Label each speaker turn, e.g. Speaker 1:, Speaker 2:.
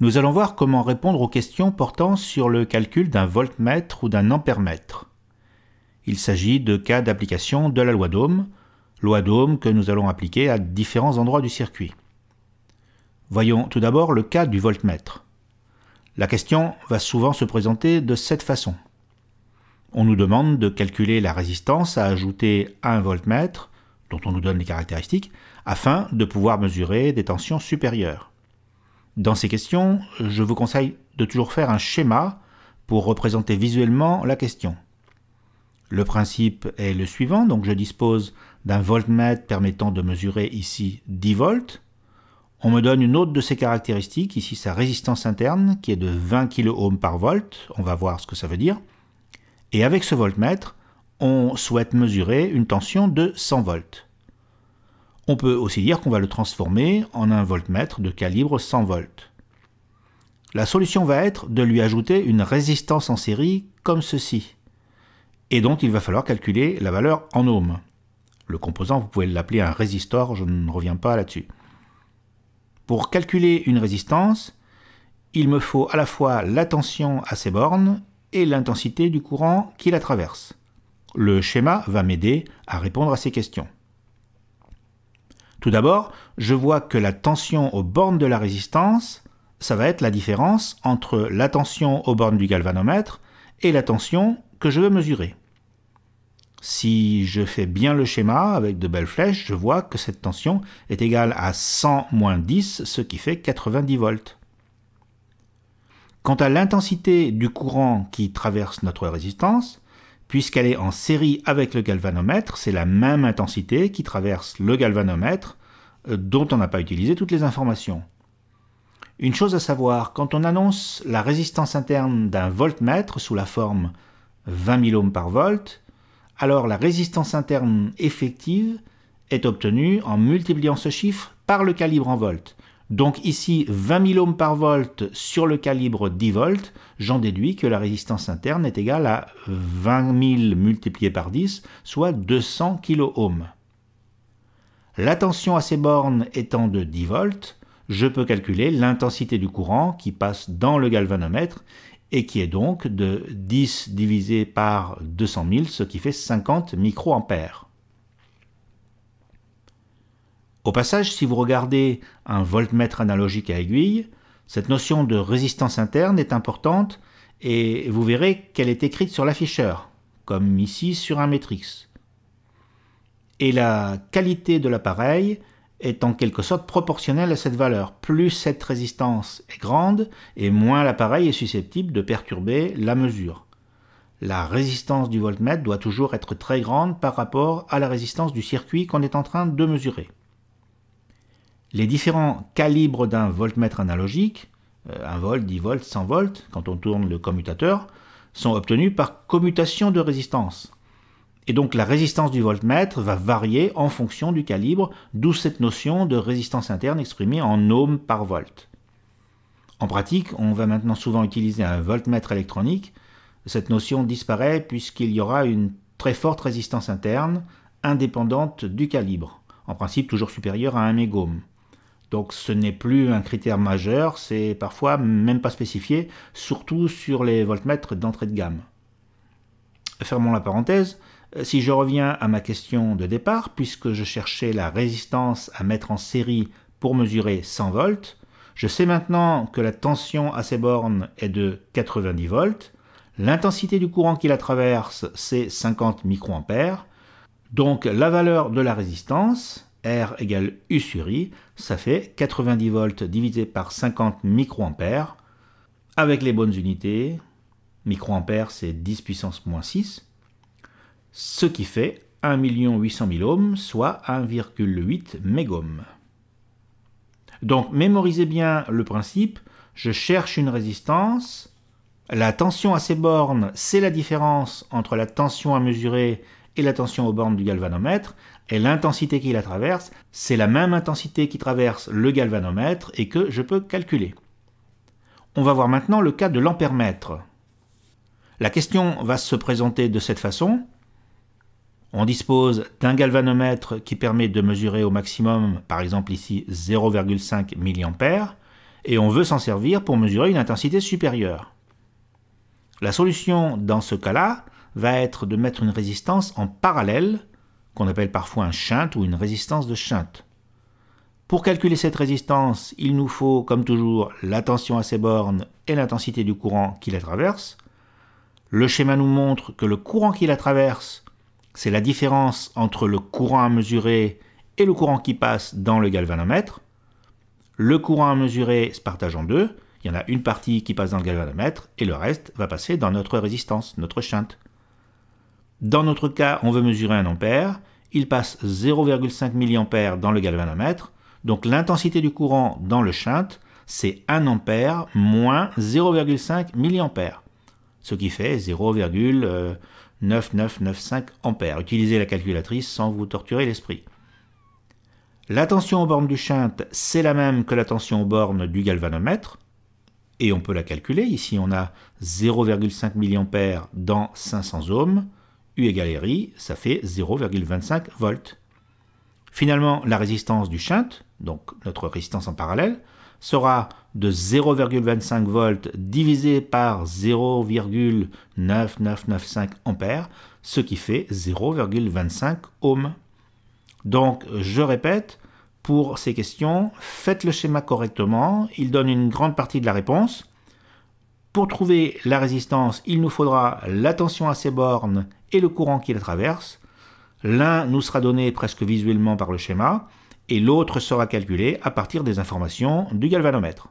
Speaker 1: Nous allons voir comment répondre aux questions portant sur le calcul d'un voltmètre ou d'un ampèremètre. Il s'agit de cas d'application de la loi d'Ohm, loi d'Ohm que nous allons appliquer à différents endroits du circuit. Voyons tout d'abord le cas du voltmètre. La question va souvent se présenter de cette façon. On nous demande de calculer la résistance à ajouter à un voltmètre, dont on nous donne les caractéristiques, afin de pouvoir mesurer des tensions supérieures. Dans ces questions, je vous conseille de toujours faire un schéma pour représenter visuellement la question. Le principe est le suivant, donc je dispose d'un voltmètre permettant de mesurer ici 10 volts. On me donne une autre de ses caractéristiques, ici sa résistance interne, qui est de 20 kOhm par volt, on va voir ce que ça veut dire. Et avec ce voltmètre, on souhaite mesurer une tension de 100 volts. On peut aussi dire qu'on va le transformer en un voltmètre de calibre 100 volts. La solution va être de lui ajouter une résistance en série comme ceci, et dont il va falloir calculer la valeur en ohm. Le composant, vous pouvez l'appeler un résistor, je ne reviens pas là-dessus. Pour calculer une résistance, il me faut à la fois la tension à ses bornes et l'intensité du courant qui la traverse. Le schéma va m'aider à répondre à ces questions. Tout d'abord, je vois que la tension aux bornes de la résistance, ça va être la différence entre la tension aux bornes du galvanomètre et la tension que je veux mesurer. Si je fais bien le schéma avec de belles flèches, je vois que cette tension est égale à 100 moins 10, ce qui fait 90 volts. Quant à l'intensité du courant qui traverse notre résistance, puisqu'elle est en série avec le galvanomètre, c'est la même intensité qui traverse le galvanomètre euh, dont on n'a pas utilisé toutes les informations. Une chose à savoir, quand on annonce la résistance interne d'un voltmètre sous la forme 20 000 ohms par volt, alors la résistance interne effective est obtenue en multipliant ce chiffre par le calibre en volts. Donc ici, 20 000 ohms par volt sur le calibre 10 volts, j'en déduis que la résistance interne est égale à 20 000 multiplié par 10, soit 200 kOhms. La tension à ces bornes étant de 10 volts, je peux calculer l'intensité du courant qui passe dans le galvanomètre et qui est donc de 10 divisé par 200 000, ce qui fait 50 microampères. Au passage, si vous regardez un voltmètre analogique à aiguille, cette notion de résistance interne est importante et vous verrez qu'elle est écrite sur l'afficheur, comme ici sur un Matrix. Et la qualité de l'appareil est en quelque sorte proportionnelle à cette valeur. Plus cette résistance est grande, et moins l'appareil est susceptible de perturber la mesure. La résistance du voltmètre doit toujours être très grande par rapport à la résistance du circuit qu'on est en train de mesurer. Les différents calibres d'un voltmètre analogique, 1 euh, volt, 10 volts, 100 volts, quand on tourne le commutateur, sont obtenus par commutation de résistance. Et donc la résistance du voltmètre va varier en fonction du calibre, d'où cette notion de résistance interne exprimée en ohms par volt. En pratique, on va maintenant souvent utiliser un voltmètre électronique. Cette notion disparaît puisqu'il y aura une très forte résistance interne, indépendante du calibre, en principe toujours supérieure à 1 mégohm. Donc ce n'est plus un critère majeur, c'est parfois même pas spécifié, surtout sur les voltmètres d'entrée de gamme. Fermons la parenthèse. Euh, si je reviens à ma question de départ, puisque je cherchais la résistance à mettre en série pour mesurer 100 volts, je sais maintenant que la tension à ces bornes est de 90 volts, l'intensité du courant qui la traverse c'est 50 microampères, donc la valeur de la résistance, R égale U sur I, ça fait 90 volts divisé par 50 microampères. Avec les bonnes unités, microampères c'est 10 puissance moins 6, ce qui fait 1 800 000 ohms, soit 1,8 mégohms. Donc mémorisez bien le principe, je cherche une résistance, la tension à ces bornes, c'est la différence entre la tension à mesurer et la tension aux bornes du galvanomètre et l'intensité qui la traverse, c'est la même intensité qui traverse le galvanomètre et que je peux calculer. On va voir maintenant le cas de l'ampèremètre. La question va se présenter de cette façon. On dispose d'un galvanomètre qui permet de mesurer au maximum, par exemple ici 0,5 mA, et on veut s'en servir pour mesurer une intensité supérieure. La solution dans ce cas-là va être de mettre une résistance en parallèle qu'on appelle parfois un shunt ou une résistance de shunt. Pour calculer cette résistance, il nous faut, comme toujours, la tension à ses bornes et l'intensité du courant qui la traverse. Le schéma nous montre que le courant qui la traverse, c'est la différence entre le courant à mesurer et le courant qui passe dans le galvanomètre. Le courant à mesurer se partage en deux. Il y en a une partie qui passe dans le galvanomètre et le reste va passer dans notre résistance, notre shunt. Dans notre cas, on veut mesurer 1 ampère. Il passe 0,5 mA dans le galvanomètre. Donc l'intensité du courant dans le shunt, c'est 1 ampère moins 0,5 mA. Ce qui fait 0,9995 ampères. Utilisez la calculatrice sans vous torturer l'esprit. La tension aux bornes du shunt, c'est la même que la tension aux bornes du galvanomètre. Et on peut la calculer. Ici, on a 0,5 mA dans 500 ohms. U égale RI, ça fait 0,25 volts. Finalement, la résistance du shunt, donc notre résistance en parallèle, sera de 0,25 volts divisé par 0,9995 ampères, ce qui fait 0,25 ohm. Donc, je répète, pour ces questions, faites le schéma correctement, il donne une grande partie de la réponse, pour trouver la résistance, il nous faudra l'attention à ses bornes et le courant qui la traverse. L'un nous sera donné presque visuellement par le schéma et l'autre sera calculé à partir des informations du galvanomètre.